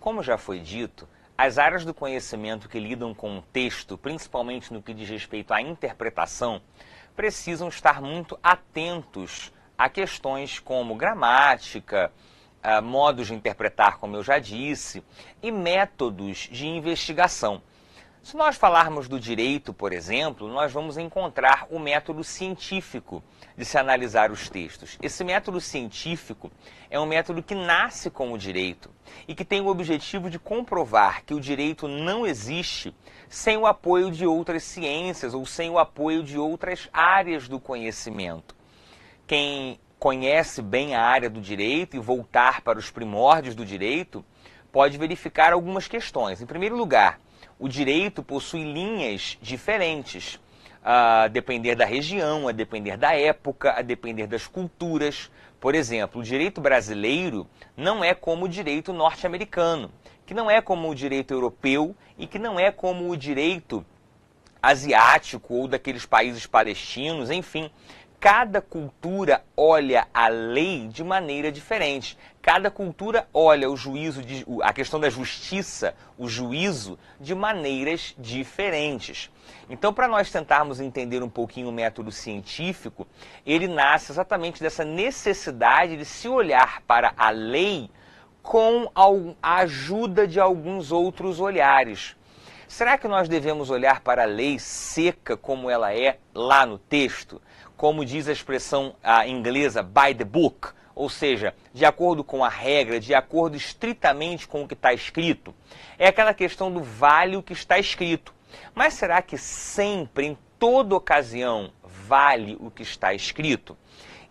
Como já foi dito, as áreas do conhecimento que lidam com o texto, principalmente no que diz respeito à interpretação, precisam estar muito atentos a questões como gramática, ah, modos de interpretar, como eu já disse, e métodos de investigação. Se nós falarmos do direito, por exemplo, nós vamos encontrar o método científico de se analisar os textos. Esse método científico é um método que nasce com o direito e que tem o objetivo de comprovar que o direito não existe sem o apoio de outras ciências ou sem o apoio de outras áreas do conhecimento. Quem conhece bem a área do direito e voltar para os primórdios do direito pode verificar algumas questões. Em primeiro lugar, o direito possui linhas diferentes, a depender da região, a depender da época, a depender das culturas. Por exemplo, o direito brasileiro não é como o direito norte-americano, que não é como o direito europeu e que não é como o direito asiático ou daqueles países palestinos, enfim cada cultura olha a lei de maneira diferente. Cada cultura olha o juízo, de, a questão da justiça, o juízo, de maneiras diferentes. Então, para nós tentarmos entender um pouquinho o método científico, ele nasce exatamente dessa necessidade de se olhar para a lei com a ajuda de alguns outros olhares. Será que nós devemos olhar para a lei seca como ela é lá no texto? Como diz a expressão a inglesa by the book, ou seja, de acordo com a regra, de acordo estritamente com o que está escrito? É aquela questão do vale o que está escrito. Mas será que sempre, em toda ocasião, vale o que está escrito?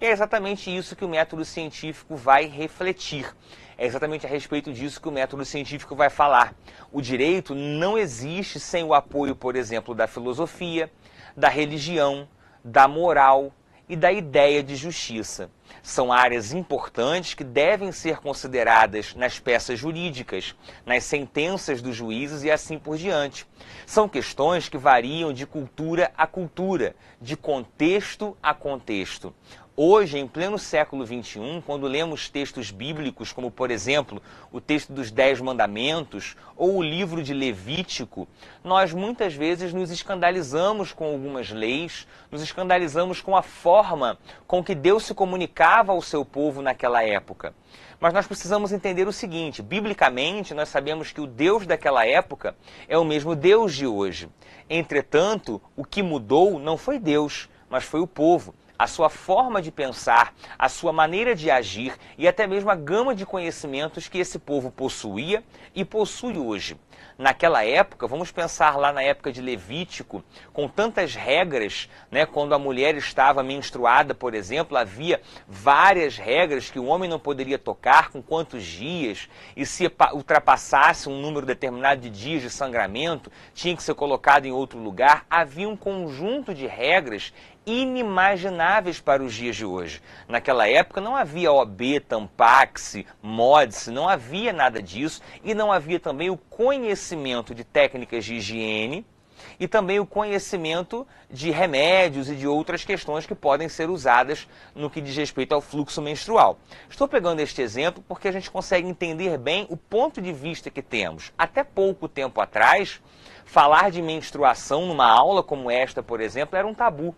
é exatamente isso que o método científico vai refletir. É exatamente a respeito disso que o método científico vai falar. O direito não existe sem o apoio, por exemplo, da filosofia, da religião, da moral e da ideia de justiça. São áreas importantes que devem ser consideradas nas peças jurídicas, nas sentenças dos juízes e assim por diante. São questões que variam de cultura a cultura, de contexto a contexto. Hoje, em pleno século XXI, quando lemos textos bíblicos, como por exemplo o texto dos Dez Mandamentos ou o livro de Levítico, nós muitas vezes nos escandalizamos com algumas leis, nos escandalizamos com a forma com que Deus se comunicava ao seu povo naquela época. Mas nós precisamos entender o seguinte: biblicamente, nós sabemos que o Deus daquela época é o mesmo Deus de hoje. Entretanto, o que mudou não foi Deus, mas foi o povo a sua forma de pensar, a sua maneira de agir e até mesmo a gama de conhecimentos que esse povo possuía e possui hoje. Naquela época, vamos pensar lá na época de Levítico, com tantas regras, né, quando a mulher estava menstruada, por exemplo, havia várias regras que o homem não poderia tocar, com quantos dias, e se ultrapassasse um número determinado de dias de sangramento, tinha que ser colocado em outro lugar. Havia um conjunto de regras inimagináveis para os dias de hoje. Naquela época não havia OB, Tampax, Modse, não havia nada disso e não havia também o conhecimento de técnicas de higiene e também o conhecimento de remédios e de outras questões que podem ser usadas no que diz respeito ao fluxo menstrual. Estou pegando este exemplo porque a gente consegue entender bem o ponto de vista que temos. Até pouco tempo atrás, falar de menstruação numa aula como esta, por exemplo, era um tabu.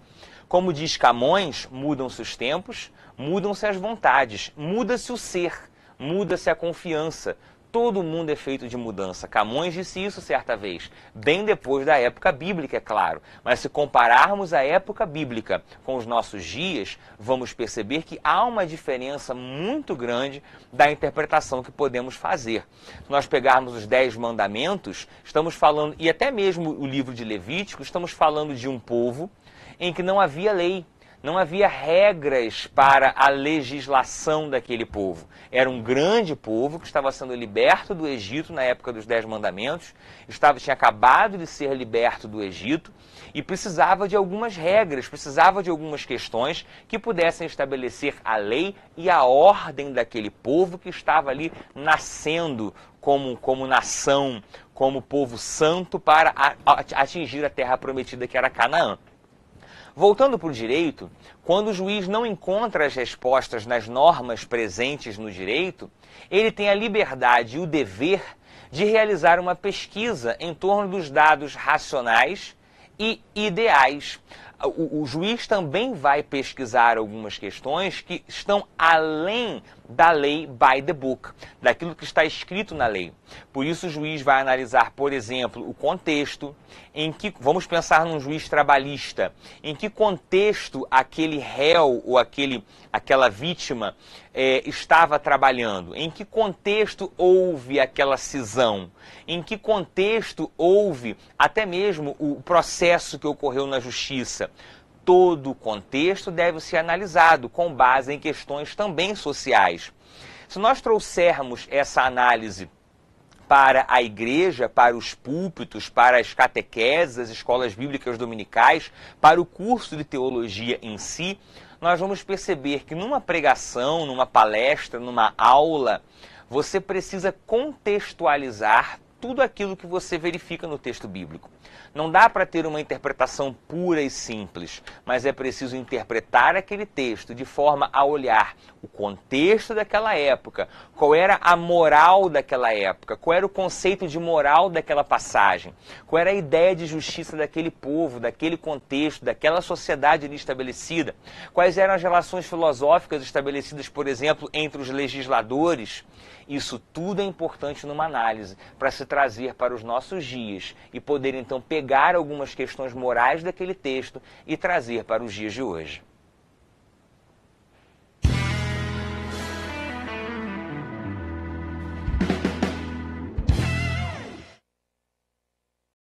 Como diz Camões, mudam-se os tempos, mudam-se as vontades, muda-se o ser, muda-se a confiança. Todo mundo é feito de mudança. Camões disse isso certa vez, bem depois da época bíblica, é claro. Mas se compararmos a época bíblica com os nossos dias, vamos perceber que há uma diferença muito grande da interpretação que podemos fazer. Se nós pegarmos os Dez Mandamentos, estamos falando, e até mesmo o livro de Levítico, estamos falando de um povo em que não havia lei, não havia regras para a legislação daquele povo. Era um grande povo que estava sendo liberto do Egito na época dos Dez Mandamentos, estava, tinha acabado de ser liberto do Egito e precisava de algumas regras, precisava de algumas questões que pudessem estabelecer a lei e a ordem daquele povo que estava ali nascendo como, como nação, como povo santo para atingir a terra prometida que era Canaã. Voltando para o direito, quando o juiz não encontra as respostas nas normas presentes no direito, ele tem a liberdade e o dever de realizar uma pesquisa em torno dos dados racionais e ideais. O, o juiz também vai pesquisar algumas questões que estão além da lei by the book, daquilo que está escrito na lei. Por isso, o juiz vai analisar, por exemplo, o contexto em que, vamos pensar num juiz trabalhista, em que contexto aquele réu ou aquele, aquela vítima é, estava trabalhando, em que contexto houve aquela cisão, em que contexto houve até mesmo o processo que ocorreu na justiça todo o contexto deve ser analisado com base em questões também sociais. Se nós trouxermos essa análise para a igreja, para os púlpitos, para as catequeses, as escolas bíblicas dominicais, para o curso de teologia em si, nós vamos perceber que numa pregação, numa palestra, numa aula, você precisa contextualizar tudo aquilo que você verifica no texto bíblico. Não dá para ter uma interpretação pura e simples, mas é preciso interpretar aquele texto de forma a olhar o contexto daquela época, qual era a moral daquela época, qual era o conceito de moral daquela passagem, qual era a ideia de justiça daquele povo, daquele contexto, daquela sociedade ali estabelecida, quais eram as relações filosóficas estabelecidas, por exemplo, entre os legisladores. Isso tudo é importante numa análise, para se trazer para os nossos dias e poder então pegar algumas questões morais daquele texto e trazer para os dias de hoje.